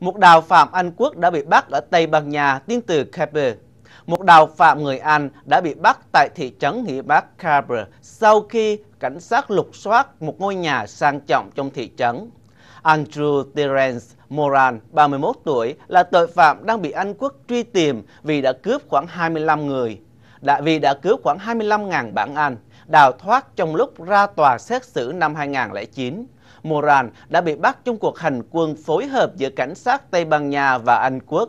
một đào phạm Anh quốc đã bị bắt ở Tây Ban Nha tiến từ Cape. Một đào phạm người Anh đã bị bắt tại thị trấn Nghĩa Bắc Cabra sau khi cảnh sát lục soát một ngôi nhà sang trọng trong thị trấn. Andrew Terence Moran, 31 tuổi, là tội phạm đang bị Anh quốc truy tìm vì đã cướp khoảng 25 người đã vì đã cứu khoảng 25.000 bản Anh đào thoát trong lúc ra tòa xét xử năm 2009. Moran đã bị bắt trong cuộc hành quân phối hợp giữa cảnh sát Tây Ban Nha và Anh quốc